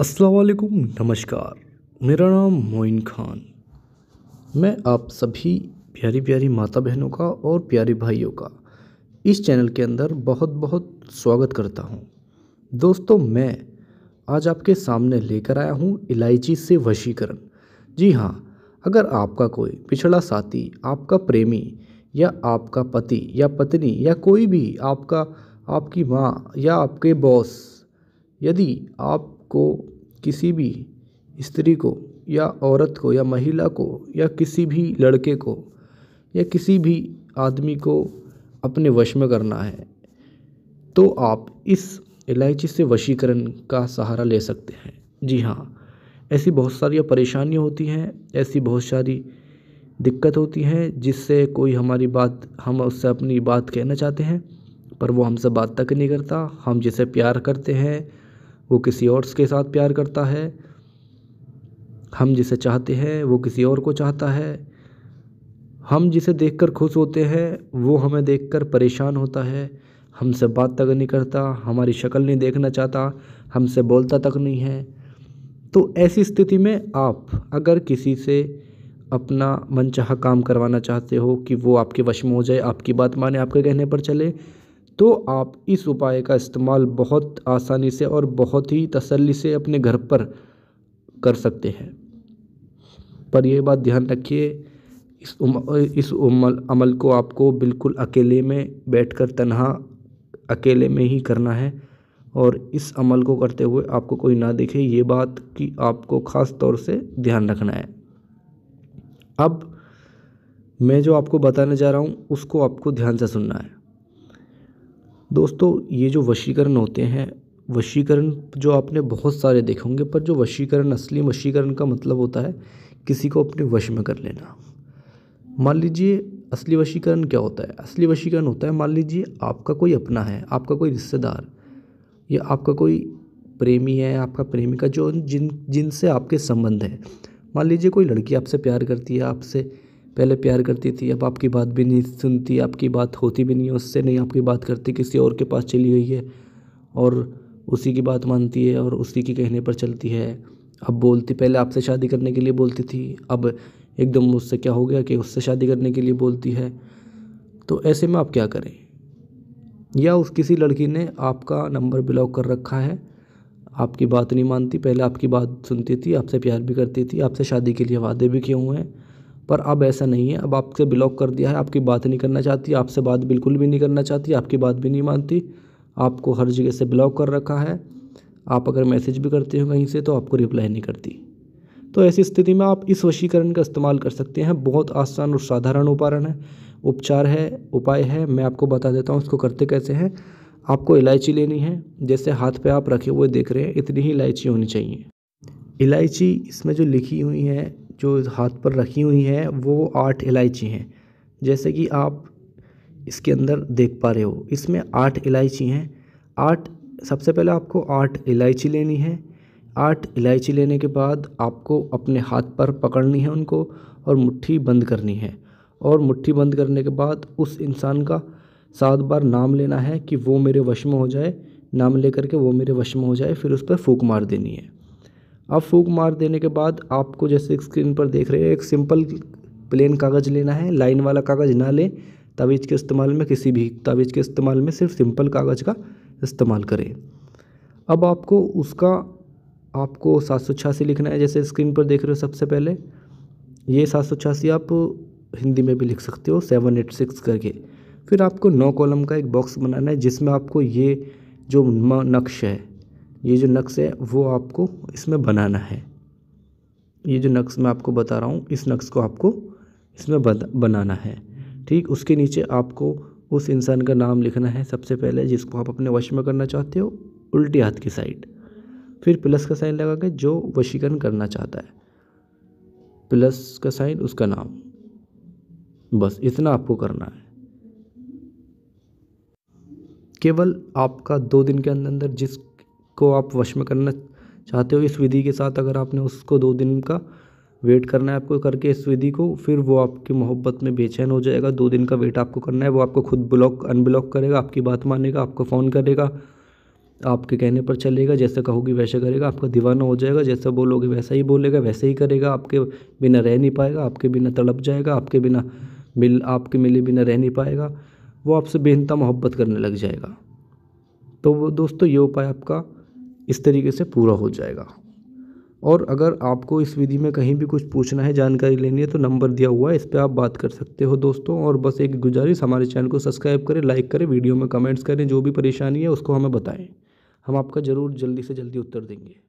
असलकुम नमस्कार मेरा नाम मोइन खान मैं आप सभी प्यारी प्यारी माता बहनों का और प्यारे भाइयों का इस चैनल के अंदर बहुत बहुत स्वागत करता हूं। दोस्तों मैं आज आपके सामने लेकर आया हूं इलायची से वशीकरण जी हाँ अगर आपका कोई पिछड़ा साथी आपका प्रेमी या आपका पति या पत्नी या कोई भी आपका आपकी माँ या आपके बॉस यदि आप को किसी भी स्त्री को या औरत को या महिला को या किसी भी लड़के को या किसी भी आदमी को अपने वश में करना है तो आप इस इलायची से वशीकरण का सहारा ले सकते हैं जी हाँ ऐसी बहुत सारी परेशानियाँ होती हैं ऐसी बहुत सारी दिक्कत होती हैं जिससे कोई हमारी बात हम उससे अपनी बात कहना चाहते हैं पर वो हमसे बात तक नहीं करता हम जिसे प्यार करते हैं वो किसी और के साथ प्यार करता है हम जिसे चाहते हैं वो किसी और को चाहता है हम जिसे देखकर खुश होते हैं वो हमें देखकर परेशान होता है हमसे बात तक नहीं करता हमारी शक्ल नहीं देखना चाहता हमसे बोलता तक नहीं है तो ऐसी स्थिति में आप अगर किसी से अपना मनचाहा काम करवाना चाहते हो कि वो आपके वश में हो जाए आपकी बात माने आपके कहने पर चले तो आप इस उपाय का इस्तेमाल बहुत आसानी से और बहुत ही तसल्ली से अपने घर पर कर सकते हैं पर यह बात ध्यान रखिए इस उम, इस उमल, अमल को आपको बिल्कुल अकेले में बैठकर तन्हा अकेले में ही करना है और इस अमल को करते हुए आपको कोई ना देखे ये बात की आपको ख़ास तौर से ध्यान रखना है अब मैं जो आपको बताने जा रहा हूँ उसको आपको ध्यान से सुनना है दोस्तों ये जो वशीकरण होते हैं वशीकरण जो आपने बहुत सारे देखे होंगे पर जो वशीकरण असली वशीकरण का मतलब होता है किसी को अपने वश में कर लेना मान लीजिए असली वशीकरण क्या होता है असली वशीकरण होता है मान लीजिए आपका कोई अपना है आपका कोई रिश्तेदार या आपका कोई प्रेमी है आपका प्रेमिका जो जिन जिनसे आपके संबंध है मान लीजिए कोई लड़की आपसे प्यार करती है आपसे पहले प्यार करती थी अब आपकी बात भी नहीं सुनती आपकी बात होती भी नहीं है उससे नहीं आपकी बात करती किसी और के पास चली गई है और उसी की बात मानती है और उसी के कहने पर चलती है अब बोलती पहले आपसे शादी करने के लिए बोलती थी अब एकदम मुझसे क्या हो गया कि उससे शादी करने के लिए बोलती है तो ऐसे में आप क्या करें या उस किसी लड़की ने आपका नंबर ब्लॉक कर रखा है आपकी बात नहीं मानती पहले आपकी बात सुनती थी आपसे प्यार भी करती थी आपसे शादी के लिए वादे भी किए हुए हैं पर अब ऐसा नहीं है अब आपसे ब्लॉक कर दिया है आपकी बात नहीं करना चाहती आपसे बात बिल्कुल भी नहीं करना चाहती आपकी बात भी नहीं मानती आपको हर जगह से ब्लॉक कर रखा है आप अगर मैसेज भी करते हो कहीं से तो आपको रिप्लाई नहीं करती तो ऐसी स्थिति में आप इस वशीकरण का इस्तेमाल कर सकते हैं बहुत आसान और साधारण उपारण है उपचार है उपाय है मैं आपको बता देता हूँ इसको करते कैसे हैं आपको इलायची लेनी है जैसे हाथ पे आप रखे हुए देख रहे हैं इतनी ही इलायची होनी चाहिए इलायची इसमें जो लिखी हुई है जो हाथ पर रखी हुई हैं वो आठ इलायची हैं जैसे कि आप इसके अंदर देख पा रहे हो इसमें आठ इलायची हैं आठ सबसे पहले आपको आठ इलायची लेनी है आठ इलायची लेने के बाद आपको अपने हाथ पर पकड़नी है उनको और मुट्ठी बंद करनी है और मुट्ठी बंद करने के बाद उस इंसान का सात बार नाम लेना है कि वो मेरे वश में हो जाए नाम लेकर के वो मेरे वश में हो जाए फिर उस पर फूक मार देनी है अब फूक मार देने के बाद आपको जैसे स्क्रीन पर देख रहे हैं एक सिंपल प्लेन कागज़ लेना है लाइन वाला कागज़ ना लें तावीज़ के इस्तेमाल में किसी भी तावीज़ के इस्तेमाल में सिर्फ सिंपल कागज़ का इस्तेमाल करें अब आपको उसका आपको सात सौ छियासी लिखना है जैसे स्क्रीन पर देख रहे हो सबसे पहले ये सात सौ छियासी आप हिंदी में भी लिख सकते हो सेवन एट सिक्स करके फिर आपको नौ कॉलम का एक बॉक्स बनाना है जिसमें आपको ये जो नक्श है ये जो नक्श है वो आपको इसमें बनाना है ये जो नक्श मैं आपको बता रहा हूँ इस नक्श को आपको इसमें बनाना है ठीक उसके नीचे आपको उस इंसान का नाम लिखना है सबसे पहले जिसको आप अपने वश में करना चाहते हो उल्टे हाथ की साइड फिर प्लस का साइन लगा के जो वशीकरण करना चाहता है प्लस का साइन उसका नाम बस इतना आपको करना है केवल आपका दो दिन के अंदर अंदर जिस को आप वश में करना चाहते हो इस विधि के साथ अगर आपने उसको दो दिन का वेट करना है आपको करके इस विधि को फिर वो आपकी मोहब्बत में बेचैन हो जाएगा दो दिन का वेट आपको करना है वो आपको खुद ब्लॉक अनब्लॉक करेगा आपकी बात मानेगा आपको फ़ोन करेगा आपके कहने पर चलेगा जैसे कहोगी वैसे करेगा आपका दीवाना हो जाएगा जैसे बोलोगे वैसा ही बोलेगा वैसे ही करेगा आपके बिना रह नहीं पाएगा आपके बिना तड़प जाएगा आपके बिना मिल आपके मिले बिना रह नहीं पाएगा वो आपसे बेहनता मोहब्बत करने लग जाएगा तो वो दोस्तों ये उपाय आपका इस तरीके से पूरा हो जाएगा और अगर आपको इस विधि में कहीं भी कुछ पूछना है जानकारी लेनी है तो नंबर दिया हुआ है इस पर आप बात कर सकते हो दोस्तों और बस एक गुजारिश हमारे चैनल को सब्सक्राइब करें लाइक करें वीडियो में कमेंट्स करें जो भी परेशानी है उसको हमें बताएं हम आपका ज़रूर जल्दी से जल्दी उत्तर देंगे